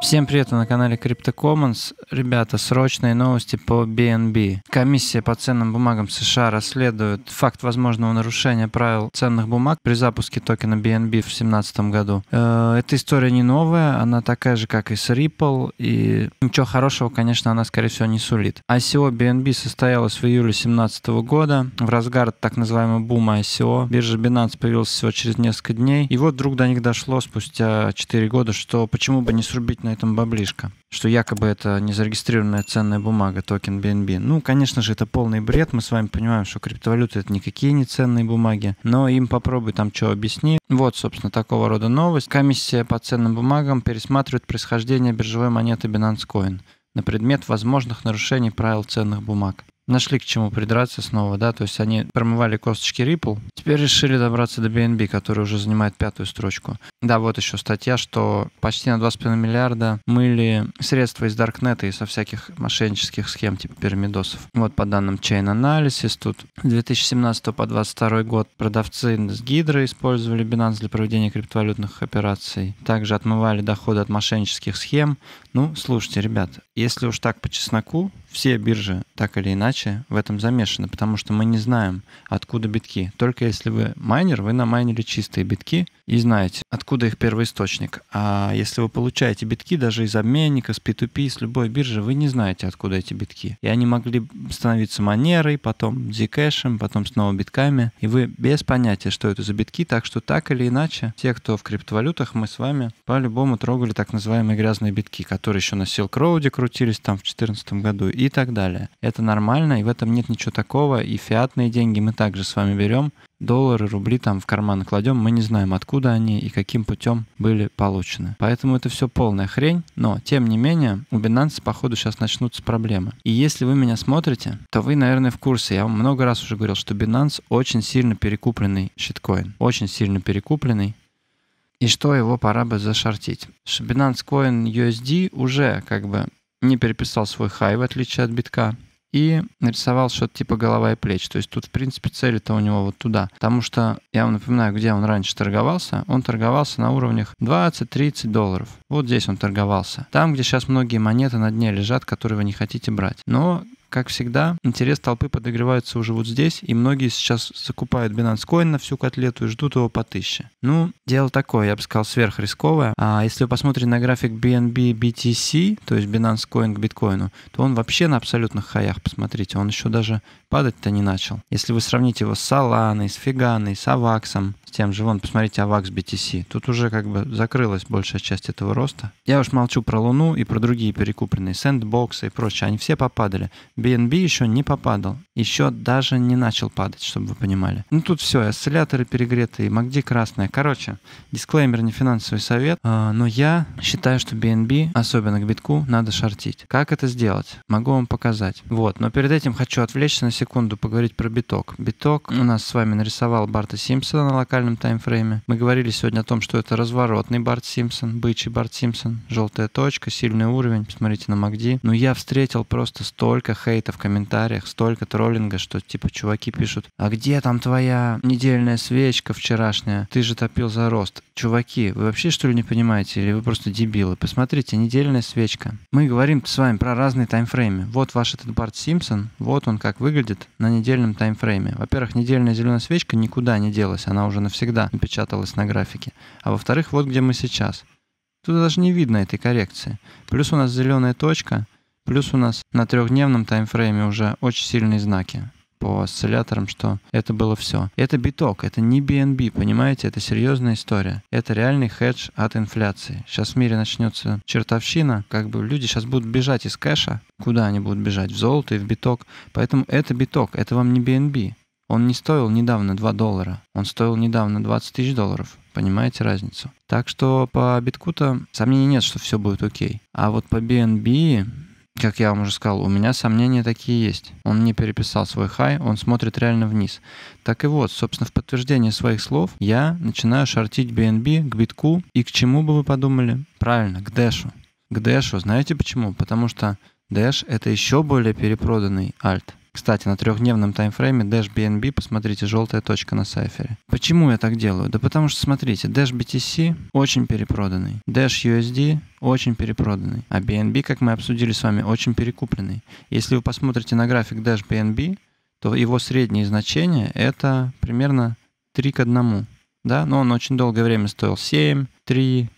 Всем привет, на канале CryptoCommons. Ребята, срочные новости по BNB. Комиссия по ценным бумагам США расследует факт возможного нарушения правил ценных бумаг при запуске токена BNB в 2017 году. Э, эта история не новая, она такая же, как и с Ripple, и ничего хорошего, конечно, она, скорее всего, не сулит. ICO BNB состоялась в июле 2017 года, в разгар так называемого бума ICO. Биржа Binance появилась всего через несколько дней, и вот вдруг до них дошло спустя 4 года, что почему бы не срубить на на этом баблишко. Что якобы это незарегистрированная ценная бумага, токен BNB. Ну, конечно же, это полный бред. Мы с вами понимаем, что криптовалюты это никакие не ценные бумаги. Но им попробуй там что объясни. Вот, собственно, такого рода новость. Комиссия по ценным бумагам пересматривает происхождение биржевой монеты Binance Coin на предмет возможных нарушений правил ценных бумаг нашли к чему придраться снова, да, то есть они промывали косточки Ripple, теперь решили добраться до BNB, который уже занимает пятую строчку. Да, вот еще статья, что почти на 2,5 миллиарда мыли средства из Даркнета и со всяких мошеннических схем типа пирамидосов. Вот по данным Chain Analysis, тут 2017 по 2022 год продавцы с Гидры использовали Binance для проведения криптовалютных операций, также отмывали доходы от мошеннических схем, ну, слушайте, ребят, если уж так по чесноку, все биржи так или иначе в этом замешаны, потому что мы не знаем, откуда битки. Только если вы майнер, вы на намайнили чистые битки и знаете, откуда их первоисточник. А если вы получаете битки даже из обменника, с P2P, с любой биржи, вы не знаете, откуда эти битки. И они могли становиться манерой, потом Zcash, потом снова битками, и вы без понятия, что это за битки, так что так или иначе, те, кто в криптовалютах, мы с вами по-любому трогали так называемые грязные битки, которые еще на Silk Road крутились там в 2014 году и так далее. Это нормально, и в этом нет ничего такого. И фиатные деньги мы также с вами берем, доллары, рубли там в карман кладем, мы не знаем, откуда они и каким путем были получены. Поэтому это все полная хрень, но, тем не менее, у Binance, походу, сейчас начнутся проблемы. И если вы меня смотрите, то вы, наверное, в курсе. Я вам много раз уже говорил, что Binance очень сильно перекупленный щиткоин. Очень сильно перекупленный и что его пора бы зашортить. Binance Coin USD уже как бы не переписал свой хай, в отличие от битка, и нарисовал что-то типа голова и плеч. То есть тут, в принципе, цель-то у него вот туда. Потому что, я вам напоминаю, где он раньше торговался. Он торговался на уровнях 20-30 долларов. Вот здесь он торговался. Там, где сейчас многие монеты на дне лежат, которые вы не хотите брать. Но как всегда, интерес толпы подогревается уже вот здесь, и многие сейчас закупают Binance Coin на всю котлету и ждут его по 1000. Ну, дело такое, я бы сказал, сверхрисковое. А если вы посмотрите на график BNB BTC, то есть Binance Coin к биткоину, то он вообще на абсолютных хаях, посмотрите, он еще даже падать-то не начал. Если вы сравните его с Solana, с Фиганой, с Аваксом, тем же. Вон, посмотрите, AVAX BTC. Тут уже как бы закрылась большая часть этого роста. Я уж молчу про Луну и про другие перекупленные, сэндбоксы и прочее. Они все попадали. BNB еще не попадал. Еще даже не начал падать, чтобы вы понимали. Ну тут все, осцилляторы перегретые, MACD красная. Короче, дисклеймер не финансовый совет, а, но я считаю, что BNB, особенно к битку, надо шортить. Как это сделать? Могу вам показать. Вот, но перед этим хочу отвлечься на секунду, поговорить про биток. Биток у нас с вами нарисовал Барта Симпсона на локальном локальном таймфрейме. Мы говорили сегодня о том, что это разворотный Барт Симпсон, бычий Барт Симпсон, желтая точка, сильный уровень, посмотрите на МакДи. Но ну, я встретил просто столько хейта в комментариях, столько троллинга, что типа чуваки пишут, а где там твоя недельная свечка вчерашняя? Ты же топил за рост. Чуваки, вы вообще что ли не понимаете? Или вы просто дебилы? Посмотрите, недельная свечка. Мы говорим с вами про разные таймфреймы. Вот ваш этот Барт Симпсон, вот он как выглядит на недельном таймфрейме. Во-первых, недельная зеленая свечка никуда не делась, она уже на навсегда напечаталось на графике. А во-вторых, вот где мы сейчас. Тут даже не видно этой коррекции. Плюс у нас зеленая точка, плюс у нас на трехдневном таймфрейме уже очень сильные знаки по осцилляторам, что это было все. Это биток, это не BNB, понимаете, это серьезная история. Это реальный хедж от инфляции. Сейчас в мире начнется чертовщина, как бы люди сейчас будут бежать из кэша. Куда они будут бежать? В золото и в биток. Поэтому это биток, это вам не BNB. Он не стоил недавно 2 доллара, он стоил недавно 20 тысяч долларов. Понимаете разницу? Так что по биткута сомнений нет, что все будет окей. А вот по BNB как я вам уже сказал, у меня сомнения такие есть. Он не переписал свой хай, он смотрит реально вниз. Так и вот, собственно, в подтверждение своих слов я начинаю шортить BNB к битку. И к чему бы вы подумали? Правильно, к дэшу. К дэшу. Знаете почему? Потому что дэш — это еще более перепроданный альт. Кстати, на трехдневном таймфрейме Dash BNB, посмотрите, желтая точка на сайфере. Почему я так делаю? Да потому что, смотрите, Dash BTC очень перепроданный, Dash USD очень перепроданный, а BNB, как мы обсудили с вами, очень перекупленный. Если вы посмотрите на график Dash BNB, то его средние значения это примерно 3 к 1. Да? Но он очень долгое время стоил 7, 3,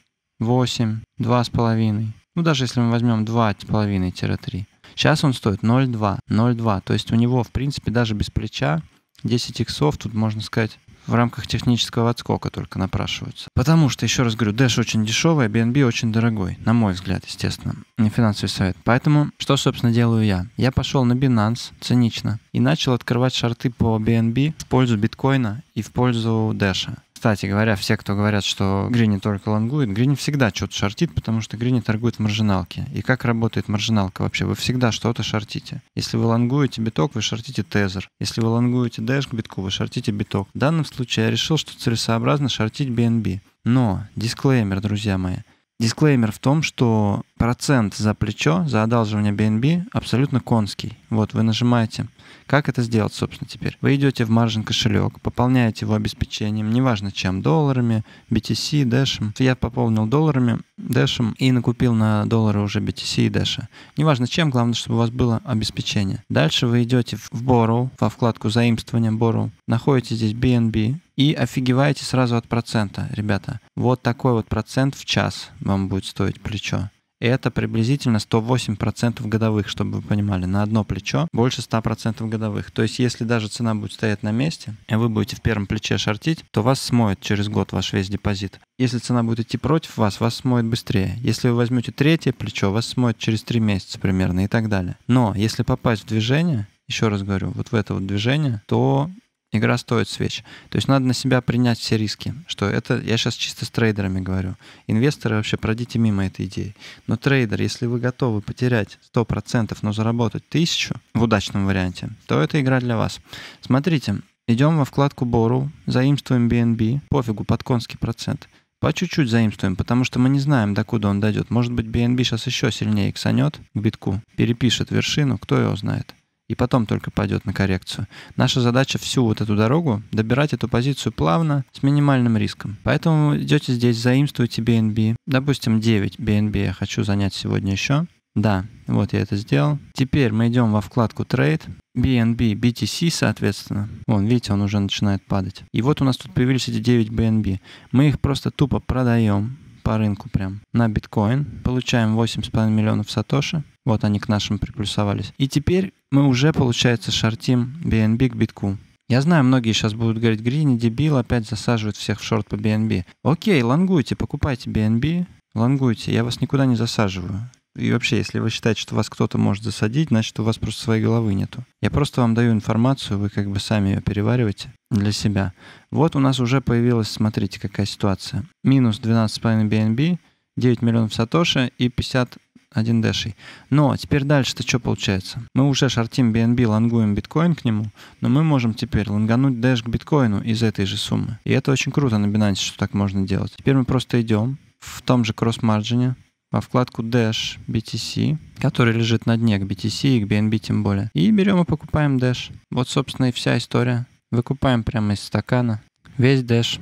8, 2,5. Ну, даже если мы возьмем 2,5-3. Сейчас он стоит 0,2, 0,2. То есть у него, в принципе, даже без плеча 10 иксов, тут можно сказать, в рамках технического отскока только напрашиваются. Потому что, еще раз говорю, Dash очень дешевый, а BNB очень дорогой, на мой взгляд, естественно, не финансовый совет. Поэтому, что, собственно, делаю я? Я пошел на Binance, цинично, и начал открывать шарты по BNB в пользу биткоина и в пользу Dash. Кстати говоря, все, кто говорят, что Грини только лонгует, Грини всегда что-то шортит, потому что Грини торгует в маржиналке. И как работает маржиналка вообще? Вы всегда что-то шортите. Если вы лонгуете биток, вы шортите тезер. Если вы лонгуете дэш к битку, вы шортите биток. В данном случае я решил, что целесообразно шортить BNB. Но, дисклеймер, друзья мои, Дисклеймер в том, что процент за плечо, за одалживание BNB абсолютно конский. Вот вы нажимаете. Как это сделать, собственно, теперь? Вы идете в маржин кошелек, пополняете его обеспечением, неважно чем, долларами, BTC, Dash. Я пополнил долларами, Dash и накупил на доллары уже BTC и Dash. Неважно чем, главное, чтобы у вас было обеспечение. Дальше вы идете в Borrow, во вкладку заимствования Borrow, находите здесь BNB, и офигеваете сразу от процента, ребята. Вот такой вот процент в час вам будет стоить плечо. И Это приблизительно 108% годовых, чтобы вы понимали, на одно плечо больше 100% годовых. То есть, если даже цена будет стоять на месте, и вы будете в первом плече шортить, то вас смоет через год ваш весь депозит. Если цена будет идти против вас, вас смоет быстрее. Если вы возьмете третье плечо, вас смоет через 3 месяца примерно и так далее. Но если попасть в движение, еще раз говорю, вот в это вот движение, то игра стоит свеч. То есть надо на себя принять все риски. Что это, я сейчас чисто с трейдерами говорю. Инвесторы вообще пройдите мимо этой идеи. Но трейдер, если вы готовы потерять 100%, но заработать 1000 в удачном варианте, то это игра для вас. Смотрите, идем во вкладку Бору, заимствуем BNB, пофигу, под конский процент. По чуть-чуть заимствуем, потому что мы не знаем, докуда он дойдет. Может быть, BNB сейчас еще сильнее иксанет к битку, перепишет вершину, кто его знает и потом только пойдет на коррекцию. Наша задача всю вот эту дорогу добирать эту позицию плавно с минимальным риском. Поэтому идете здесь, заимствуйте BNB. Допустим, 9 BNB я хочу занять сегодня еще. Да, вот я это сделал. Теперь мы идем во вкладку Trade, BNB, BTC, соответственно. Вон, видите, он уже начинает падать. И вот у нас тут появились эти 9 BNB. Мы их просто тупо продаем по рынку прям на биткоин. Получаем 8,5 миллионов сатоши. Вот они к нашим приплюсовались. И теперь мы уже, получается, шортим BNB к битку. Я знаю, многие сейчас будут говорить, Грини дебил, опять засаживает всех в шорт по BNB. Окей, лонгуйте, покупайте BNB, лонгуйте, я вас никуда не засаживаю. И вообще, если вы считаете, что вас кто-то может засадить, значит, у вас просто своей головы нету. Я просто вам даю информацию, вы как бы сами ее перевариваете для себя. Вот у нас уже появилась, смотрите, какая ситуация. Минус 12,5 BNB, 9 миллионов сатоши и 50 1 дэшей. Но теперь дальше-то что получается? Мы уже шортим BNB, лонгуем биткоин к нему, но мы можем теперь лонгануть дэш к биткоину из этой же суммы. И это очень круто на Binance, что так можно делать. Теперь мы просто идем в том же кросс-марджине, во вкладку Dash BTC, который лежит на дне к BTC и к BNB тем более. И берем и покупаем Dash. Вот, собственно, и вся история. Выкупаем прямо из стакана весь Dash.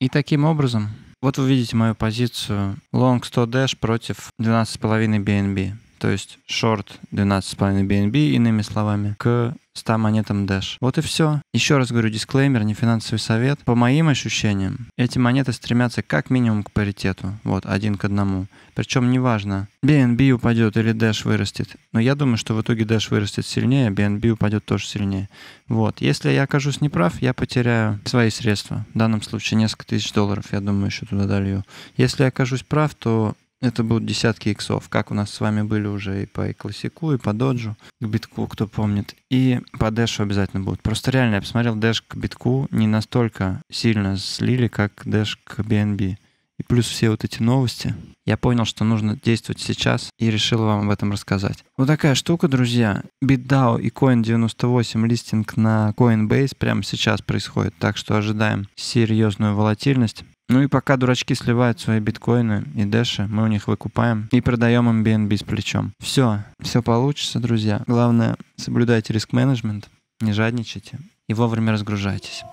И таким образом вот вы видите мою позицию Long 100 Dash против 12,5 BNB то есть short 12,5 BNB, иными словами, к 100 монетам Dash. Вот и все. Еще раз говорю, дисклеймер, не финансовый совет. По моим ощущениям, эти монеты стремятся как минимум к паритету, вот, один к одному. Причем неважно, BNB упадет или Dash вырастет. Но я думаю, что в итоге Dash вырастет сильнее, а BNB упадет тоже сильнее. Вот, если я окажусь неправ, я потеряю свои средства. В данном случае несколько тысяч долларов, я думаю, еще туда долью. Если я окажусь прав, то это будут десятки иксов, как у нас с вами были уже и по и классику, и по доджу, к битку, кто помнит. И по дэшу обязательно будут. Просто реально, я посмотрел, дэш к битку не настолько сильно слили, как дэш к BNB. И плюс все вот эти новости. Я понял, что нужно действовать сейчас и решил вам об этом рассказать. Вот такая штука, друзья. BitDAO и Coin98 листинг на Coinbase прямо сейчас происходит, так что ожидаем серьезную волатильность. Ну и пока дурачки сливают свои биткоины и дэши, мы у них выкупаем и продаем им BNB с плечом. Все, все получится, друзья. Главное, соблюдайте риск-менеджмент, не жадничайте и вовремя разгружайтесь.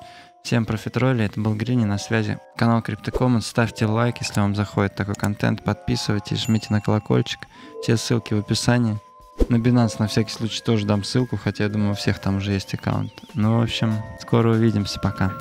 Всем профитроли, это был Грини на связи. Канал CryptoCommons, ставьте лайк, если вам заходит такой контент, подписывайтесь, жмите на колокольчик. Все ссылки в описании. На Binance на всякий случай тоже дам ссылку, хотя я думаю, у всех там уже есть аккаунт. Ну, в общем, скоро увидимся, пока.